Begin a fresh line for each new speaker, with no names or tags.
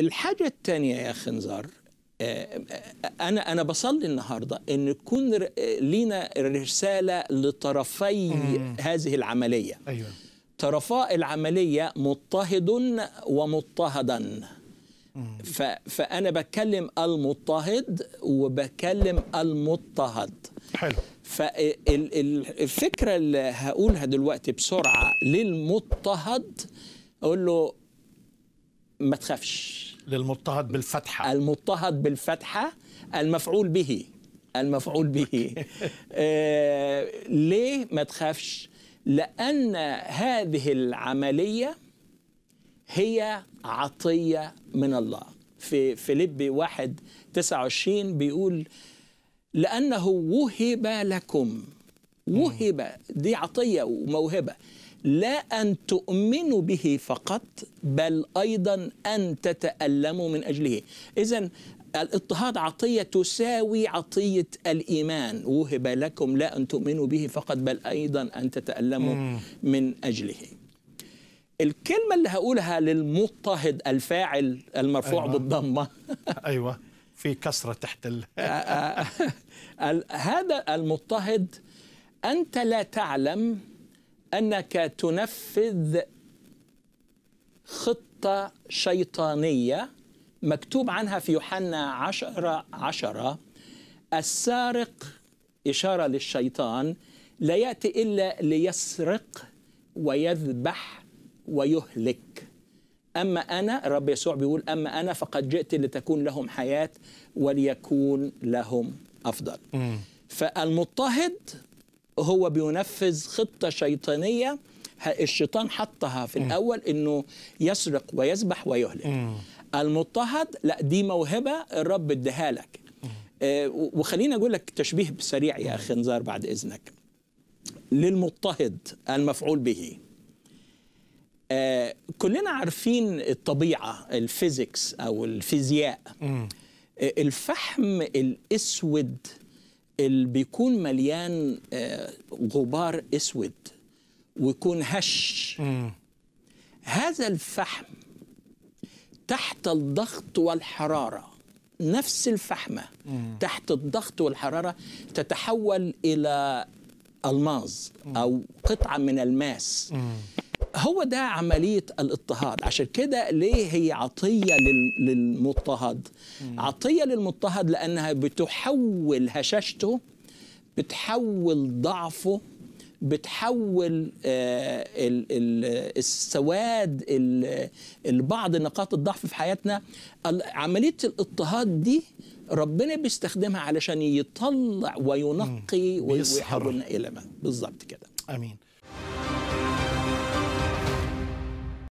الحاجه الثانيه يا خنزار آه، انا انا بصلي النهارده ان يكون لينا رساله لطرفي هذه العمليه ايوه طرفاء العمليه مضطهد ومضطهدا فانا بتكلم المضطهد وبكلم المضطهد حلو فالفكره اللي هقولها دلوقتي بسرعه للمضطهد اقول له ما تخافش للمضطهد بالفتحة المضطهد بالفتحة المفعول به المفعول به آه ليه ما تخافش لأن هذه العملية هي عطية من الله في فيليب واحد 29 بيقول لأنه وهب لكم وهب دي عطية وموهبة لا أن تؤمنوا به فقط بل أيضا أن تتألموا من أجله إذا الاضطهاد عطية تساوي عطية الإيمان وهب لكم لا أن تؤمنوا به فقط بل أيضا أن تتألموا مم. من أجله الكلمة اللي هقولها للمضطهد الفاعل المرفوع أيوة. بالضمة أيوة في كسرة تحت آه، آه، آه. ال... هذا المضطهد أنت لا تعلم أنك تنفذ خطة شيطانية مكتوب عنها في يوحنا عشرة عشرة السارق إشارة للشيطان لا يأتي إلا ليسرق ويذبح ويهلك أما أنا رب يسوع بيقول أما أنا فقد جئت لتكون لهم حياة وليكون لهم أفضل فالمضطهد هو بينفذ خطة شيطانية الشيطان حطها في الأول أنه يسرق ويذبح ويهلك المضطهد لا دي موهبة الرب اديها لك آه، وخليني أقول لك تشبيه سريع يا أخي نزار بعد إذنك للمضطهد المفعول به آه كلنا عارفين الطبيعة الفيزيكس أو الفيزياء آه الفحم الأسود اللي بيكون مليان آه، غبار اسود ويكون هش هذا الفحم تحت الضغط والحراره نفس الفحمه تحت الضغط والحراره تتحول الى الماز او قطعه من الماس هو ده عملية الاضطهاد عشان كده ليه هي عطية للمضطهد عطية للمضطهد لأنها بتحول هشاشته بتحول ضعفه بتحول آه، السواد البعض نقاط الضعف في حياتنا عملية الاضطهاد دي ربنا بيستخدمها علشان يطلع وينقي ويحولنا إلى ما بالظبط كده آمين